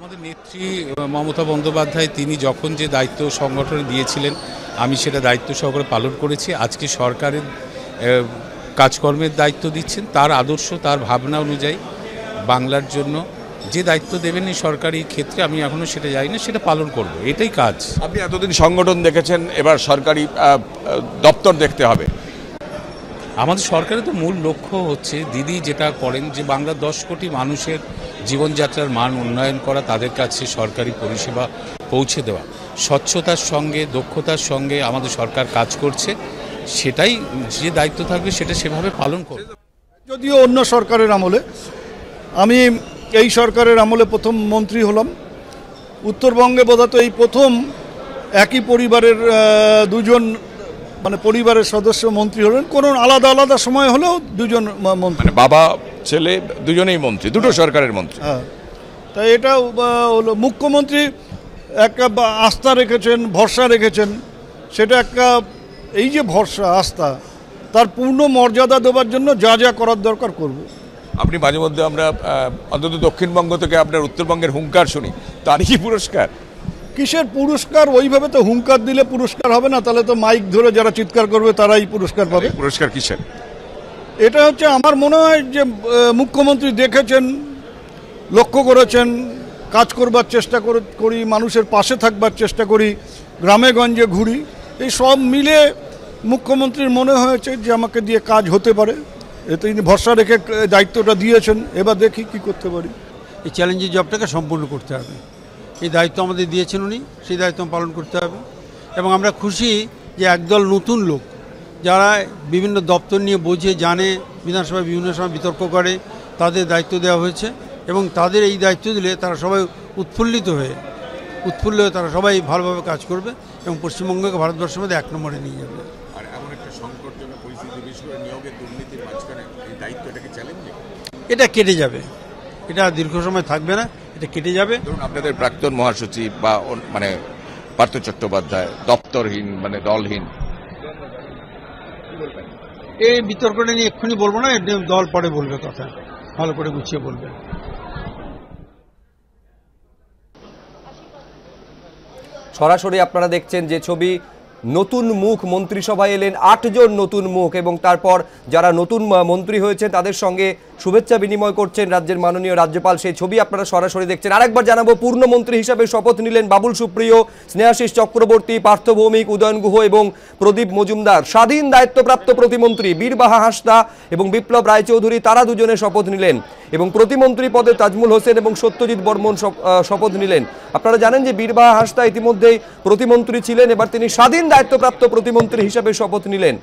আমাদের নেত্রী মমতা বন্দ্যোপাধ্যায় তিনি যখন যে দায়িত্ব সংগঠনে দিয়েছিলেন আমি সেটা দায়িত্ব সহকারে পালন করেছি আজকে সরকারের কাজকর্মের দায়িত্ব দিচ্ছেন তার আদর্শ তার ভাবনা অনুযায়ী বাংলার জন্য যে দায়িত্ব দেবেন এই সরকারি ক্ষেত্রে আমি এখনও সেটা যাই না সেটা পালন করব এটাই কাজ আপনি এতদিন সংগঠন দেখেছেন এবার সরকারি দপ্তর দেখতে হবে আমাদের সরকারের তো মূল লক্ষ্য হচ্ছে দিদি যেটা করেন যে বাংলার দশ কোটি মানুষের জীবনযাত্রার মান উন্নয়ন করা তাদের কাছে সরকারি পরিষেবা পৌঁছে দেওয়া স্বচ্ছতার সঙ্গে দক্ষতার সঙ্গে আমাদের সরকার কাজ করছে সেটাই যে দায়িত্ব থাকবে সেটা সেভাবে পালন করবে যদিও অন্য সরকারের আমলে আমি এই সরকারের আমলে প্রথম মন্ত্রী হলাম উত্তরবঙ্গে বোধাত এই প্রথম একই পরিবারের দুজন মানে পরিবারের সদস্য মন্ত্রী হলেন কোনো আলাদা আলাদা সময় হলেও দুজন মন্ত্রী মানে বাবা ছেলে দুজনেই মন্ত্রী দুটো হ্যাঁ। সরকারের মন্ত্রী হ্যাঁ। তাই এটা হলো মুখ্যমন্ত্রী একটা আস্থা রেখেছেন ভরসা রেখেছেন সেটা একটা এই যে ভরসা আস্থা তার পূর্ণ মর্যাদা দেওয়ার জন্য যা যা করার দরকার করব আপনি মাঝে মধ্যে আমরা অন্তত দক্ষিণবঙ্গ থেকে আপনার উত্তরবঙ্গের হুঙ্কার শুনি তারই পুরস্কার কিসের পুরস্কার ওইভাবে তো হুঙ্কার দিলে পুরস্কার হবে না তাহলে তো মাইক ধরে যারা চিৎকার করবে তারাই পুরস্কার পাবে পুরস্কার কিসের এটা হচ্ছে আমার মনে হয় যে মুখ্যমন্ত্রী দেখেছেন লক্ষ্য করেছেন কাজ করবার চেষ্টা করি মানুষের পাশে থাকবার চেষ্টা করি গ্রামে গঞ্জে ঘুরি এই সব মিলে মুখ্যমন্ত্রীর মনে হয়েছে যে আমাকে দিয়ে কাজ হতে পারে এতে তিনি ভরসা রেখে দায়িত্বটা দিয়েছেন এবার দেখি কি করতে পারি এই চ্যালেঞ্জের জবটাকে সম্পূর্ণ করতে হবে এই দায়িত্ব আমাদের দিয়েছেন উনি সেই দায়িত্ব পালন করতে হবে এবং আমরা খুশি যে একদল নতুন লোক যারা বিভিন্ন দপ্তর নিয়ে বোঝে জানে বিধানসভায় বিভিন্ন সময় বিতর্ক করে তাদের দায়িত্ব দেওয়া হয়েছে এবং তাদের এই দায়িত্ব দিলে তারা সবাই উৎফুল্লিত হয়ে উৎফুল্ল হয়ে তারা সবাই ভালোভাবে কাজ করবে এবং পশ্চিমবঙ্গকে ভারতবর্ষের মধ্যে এক নম্বরে নিয়ে যাবে আর এটা কেটে যাবে এটা দীর্ঘ সময় থাকবে না এটা কেটে যাবে ধরুন আপনাদের প্রাক্তন মহাসচিব বা মানে পার্থ চট্টোপাধ্যায় দপ্তরহীন মানে দলহীন এই বিতর্কটা নিয়ে এক্ষুনি বলবো না দল পরে বলবে কথা ভালো করে গুছিয়ে বলবে সরাসরি আপনারা দেখছেন যে ছবি নতুন মুখ মন্ত্রিসভায় এলেন আটজন নতুন মুখ এবং তারপর যারা নতুন মন্ত্রী হয়েছে তাদের সঙ্গে শুভেচ্ছা বিনিময় করছেন রাজ্যের মাননীয় রাজ্যপাল সেই ছবি আপনারা সরাসরি দেখছেন আরেকবার জানাবো পূর্ণমন্ত্রী হিসাবে শপথ নিলেন বাবুল সুপ্রিয় স্নেহাশিস চক্রবর্তী পার্থভৌমিক উদয়ন গুহ এবং প্রদীপ মজুমদার স্বাধীন দায়িত্বপ্রাপ্ত প্রতিমন্ত্রী বীরবাহা হাসদা এবং বিপ্লব রায়চৌধুরী তারা দুজনে শপথ নিলেন এবং প্রতিমন্ত্রী পদে তাজমুল হোসেন এবং সত্যজিৎ বর্মন শপথ নিলেন আপনারা জানেন যে বীরবা হাসদা ইতিমধ্যেই প্রতিমন্ত্রী ছিলেন এবার তিনি স্বাধীন দায়িত্বপ্রাপ্ত প্রতিমন্ত্রী হিসাবে শপথ নিলেন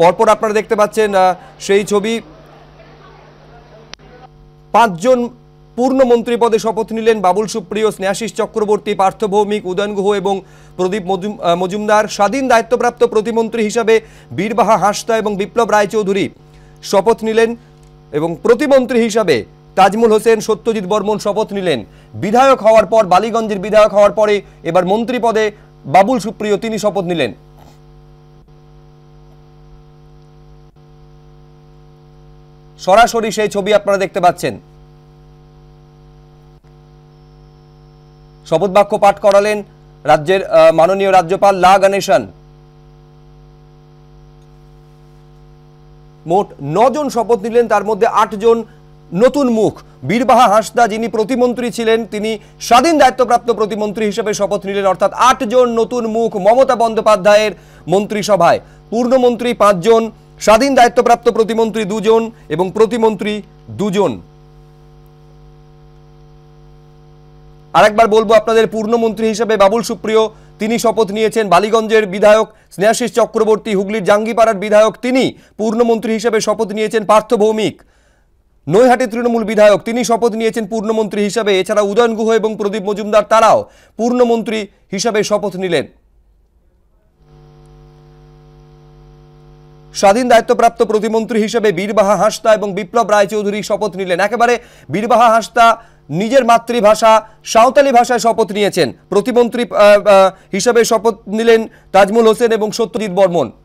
পরপর আপনারা দেখতে পাচ্ছেন সেই ছবি পাঁচজন পূর্ণ মন্ত্রী পদে শপথ নিলেন বাবুল সুপ্রিয় স্নেহাশিস চক্রবর্তী পার্থ ভৌমিক উদয়ন গুহ এবং প্রদীপ মজুমদার স্বাধীন দায়িত্বপ্রাপ্ত প্রতিমন্ত্রী হিসাবে বীরবাহা হাঁসদা এবং বিপ্লব রায়চৌধুরী শপথ নিলেন এবং প্রতিমন্ত্রী হিসাবে তাজমুল হোসেন সত্যজিৎ বর্মন শপথ নিলেন বিধায়ক হওয়ার পর বালিগঞ্জের বিধায়ক হওয়ার পরে এবার মন্ত্রী পদে বাবুল সুপ্রিয় তিনি শপথ নিলেন সরাসরি সেই ছবি আপনারা দেখতে পাচ্ছেন শপথ বাক্য পাঠ করালেন রাজ্যের মাননীয় রাজ্যপাল লা গণেশন মোট নজন শপথ নিলেন তার মধ্যে আটজন নতুন মুখ বীরবাহা হাসদা যিনি প্রতিমন্ত্রী ছিলেন তিনি স্বাধীন দায়িত্বপ্রাপ্ত প্রতিমন্ত্রী হিসেবে শপথ নিলেন অর্থাৎ আটজন নতুন মুখ মমতা বন্দ্যোপাধ্যায়ের মন্ত্রিসভায় পূর্ণমন্ত্রী পাঁচজন স্বাধীন দায়িত্বপ্রাপ্ত প্রতিমন্ত্রী দুজন এবং প্রতিমন্ত্রী দুজন আরেকবার বলবো আপনাদের পূর্ণমন্ত্রী হিসেবে বাবুল সুপ্রিয় তিনি শপথ নিয়েছেন বালিগঞ্জের বিধায়ক স্নেহাশিস চক্রবর্তী হুগলির জাঙ্গিপাড়ার বিধায়ক তিনি পূর্ণমন্ত্রী হিসেবে শপথ নিয়েছেন পার্থ ভৌমিক নৈহাটি তৃণমূল বিধায়ক তিনি শপথ নিয়েছেন পূর্ণমন্ত্রী হিসাবে এছাড়া উদয়ন গুহ এবং প্রদীপ মজুমদার তারাও পূর্ণমন্ত্রী হিসাবে শপথ নিলেন স্বাধীন দায়িত্বপ্রাপ্ত প্রতিমন্ত্রী হিসেবে বীরবাহা হাসতা এবং বিপ্লব রায়চৌধুরী শপথ নিলেন একেবারে বীরবাহা হাসতা নিজের মাতৃভাষা সাঁওতালি ভাষায় শপথ নিয়েছেন প্রতিমন্ত্রী হিসাবে শপথ নিলেন তাজমুল হোসেন এবং সত্যজিৎ বর্মন